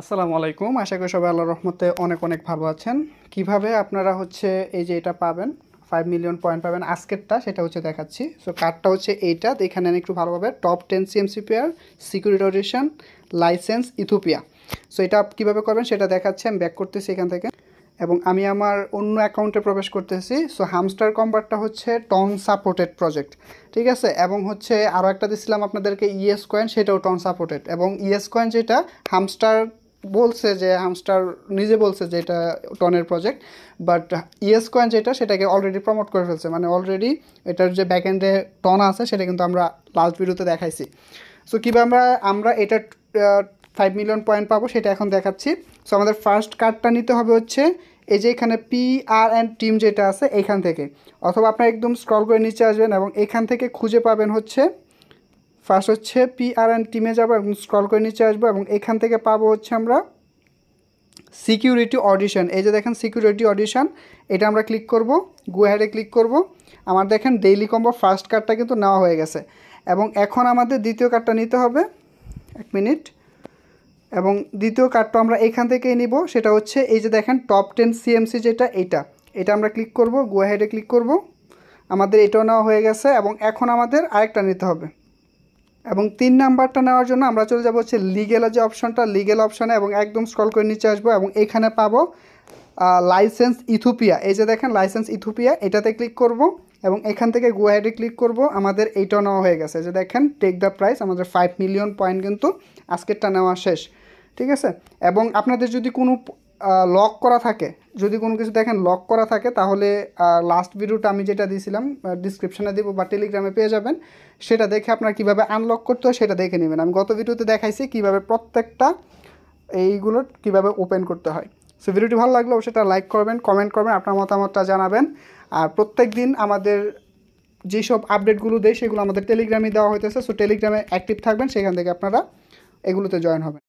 আসসালামু আলাইকুম আশা করি সবাই আল্লাহর রহমতে অনেক অনেক ভালো আছেন কিভাবে আপনারা হচ্ছে এই যে এটা পাবেন ফাইভ মিলিয়ন পয়েন্ট পাবেন আজকেরটা সেটা হচ্ছে দেখাচ্ছি সো কার্ডটা হচ্ছে এইটা এখানে একটু ভালোভাবে top ten CMC pair securitization licence Ethiopia so এটা কীভাবে করবেন সেটা দেখাচ্ছি আমি ব্যাক করতেছি এখান থেকে এবং আমি আমার অন্য অ্যাকাউন্টে প্রবেশ করতেছি সো হামস্টার কম্বারটা হচ্ছে টন সাপোর্টেড প্রজেক্ট ঠিক আছে এবং হচ্ছে আরও একটা দিছিলাম আপনাদেরকে ইএস e কয়েন সেটাও টন সাপোর্টেড এবং ইএস e কয়েন যেটা হামস্টার বলছে যে হামস্টার নিজে বলছে যে এটা টনের প্রজেক্ট বাট ইয়েস কয়েন যেটা সেটাকে অলরেডি প্রমোট করে ফেলছে মানে অলরেডি এটার যে ব্যাকএন্ডে টন আছে সেটা কিন্তু আমরা লাস্ট ভিডিওতে দেখাইছি সো কীভাবে আমরা আমরা এটা ফাইভ মিলিয়ন পয়েন্ট পাবো সেটা এখন দেখাচ্ছি সো আমাদের ফার্স্ট কার্ডটা নিতে হবে হচ্ছে এই যে এখানে পি আর অ্যান্ড টিম যেটা আছে এখান থেকে অথবা আপনার একদম স্ক্রল করে নিচে আসবেন এবং এখান থেকে খুঁজে পাবেন হচ্ছে ফার্স্ট হচ্ছে পিআরএন টিমে যাবো এবং স্ক্রল করে নিচে আসবো এবং এখান থেকে পাবো হচ্ছে আমরা সিকিউরিটি অডিশন এই যে দেখেন সিকিউরিটি অডিশন এটা আমরা ক্লিক করব গুহারে ক্লিক করব আমার দেখেন ডেইলি কম্বো ফার্স্ট কার্ডটা কিন্তু নেওয়া হয়ে গেছে এবং এখন আমাদের দ্বিতীয় কার্ডটা নিতে হবে এক মিনিট এবং দ্বিতীয় কার্ডটা আমরা এখান থেকেই নিব সেটা হচ্ছে এই যে দেখেন টপ টেন সিএমসি যেটা এটা এটা আমরা ক্লিক করব গুয়াহেডে ক্লিক করব আমাদের এটাও নেওয়া হয়ে গেছে এবং এখন আমাদের আরেকটা নিতে হবে এবং তিন নাম্বারটা নেওয়ার জন্য আমরা চলে যাবো হচ্ছে লিগেলের যে অপশানটা লিগেল অপশানে এবং একদম স্ক্রল করে নিচে আসবো এবং এখানে পাবো লাইসেন্স ইথোপিয়া এই যে দেখেন লাইসেন্স ইথোপিয়া এটাতে ক্লিক করব এবং এখান থেকে গুয়াহাটি ক্লিক করব আমাদের এইটা নেওয়া হয়ে গেছে যে দেখেন টেক দ্য প্রাইস আমাদের ফাইভ মিলিয়ন পয়েন্ট কিন্তু আজকেরটা নেওয়া শেষ ঠিক আছে এবং আপনাদের যদি কোনো লক করা থাকে যদি কোনো কিছু দেখেন লক করা থাকে তাহলে লাস্ট ভিডিওটা আমি যেটা দিয়েছিলাম ডিসক্রিপশানে দেবো বা টেলিগ্রামে পেয়ে যাবেন সেটা দেখে আপনারা কীভাবে আনলক করতে হয় সেটা দেখে নেবেন আমি গত ভিডিওতে দেখাইছি কীভাবে প্রত্যেকটা এইগুলো কীভাবে ওপেন করতে হয় সো ভিডিওটি ভালো লাগলো সেটা লাইক করবেন কমেন্ট করবেন আপনার মতামতটা জানাবেন আর প্রত্যেক দিন আমাদের যেসব আপডেটগুলো দেয় সেগুলো আমাদের টেলিগ্রামে দেওয়া হইতেছে সো টেলিগ্রামে অ্যাক্টিভ থাকবেন সেখান থেকে আপনারা এগুলোতে জয়েন হবেন